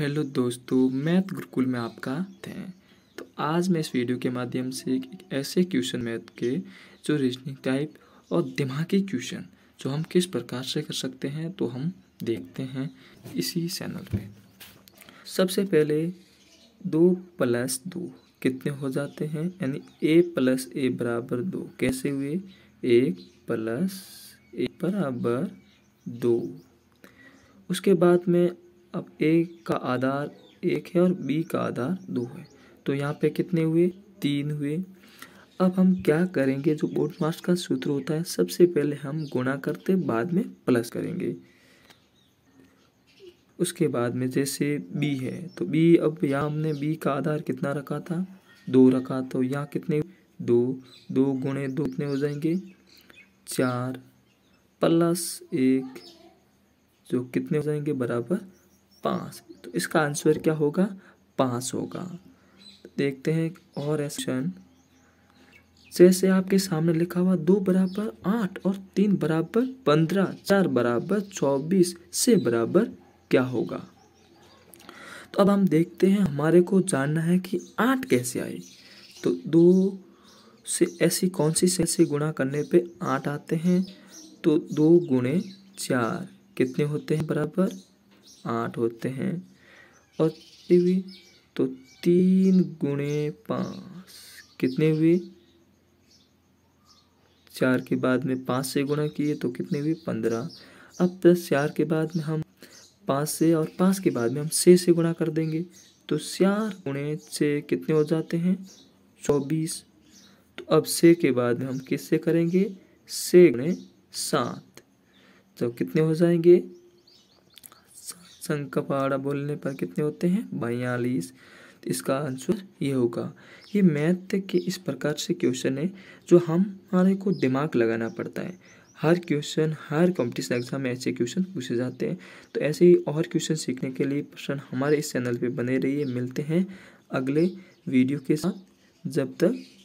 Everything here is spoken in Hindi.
हेलो दोस्तों मैथ गुरुकुल में आपका थे तो आज मैं इस वीडियो के माध्यम से एक, एक ऐसे क्वेश्चन मैथ के जो रीजनिंग टाइप और दिमागी क्वेश्चन जो हम किस प्रकार से कर सकते हैं तो हम देखते हैं इसी चैनल पे सबसे पहले दो प्लस दो कितने हो जाते हैं यानी ए प्लस ए बराबर दो कैसे हुए एक प्लस ए बराबर दो उसके बाद में अब ए का आधार एक है और बी का आधार दो है तो यहाँ पे कितने हुए तीन हुए अब हम क्या करेंगे जो बोर्ड मार्च का सूत्र होता है सबसे पहले हम गुणा करते बाद में प्लस करेंगे उसके बाद में जैसे बी है तो बी अब यहाँ हमने बी का आधार कितना रखा था दो रखा तो यहाँ कितने दो दो गुणे दो कितने हो जाएंगे चार प्लस एक जो कितने हो जाएंगे बराबर पाँच तो इसका आंसर क्या होगा पाँच होगा देखते हैं और एक्शन जैसे आपके सामने लिखा हुआ दो बराबर आठ और तीन बराबर पंद्रह चार बराबर चौबीस से बराबर क्या होगा तो अब हम देखते हैं हमारे को जानना है कि आठ कैसे आई तो दो से ऐसी कौन सी से ऐसे गुणा करने पे आठ आते हैं तो दो गुणे चार कितने होते हैं बराबर आठ होते हैं और ये भी तो तीन गुणे पाँच कितने हुए चार के बाद में पाँच से गुणा किए तो कितने हुए पंद्रह अब दस चार के बाद में हम पाँच से और पाँच के बाद में हम छः से गुणा कर देंगे तो चार गुणे से कितने हो जाते हैं चौबीस तो अब से के बाद में हम किससे करेंगे से गुणे सात तो कितने हो जाएंगे संघ का पहाड़ा बोलने पर कितने होते हैं बयालीस तो इसका आंसर ये होगा ये मैथ के इस प्रकार से क्वेश्चन है जो हम हमारे को दिमाग लगाना पड़ता है हर क्वेश्चन हर कंपटीशन एग्जाम में ऐसे क्वेश्चन पूछे जाते हैं तो ऐसे ही और क्वेश्चन सीखने के लिए प्रश्न हमारे इस चैनल पे बने रहिए है। मिलते हैं अगले वीडियो के साथ जब तक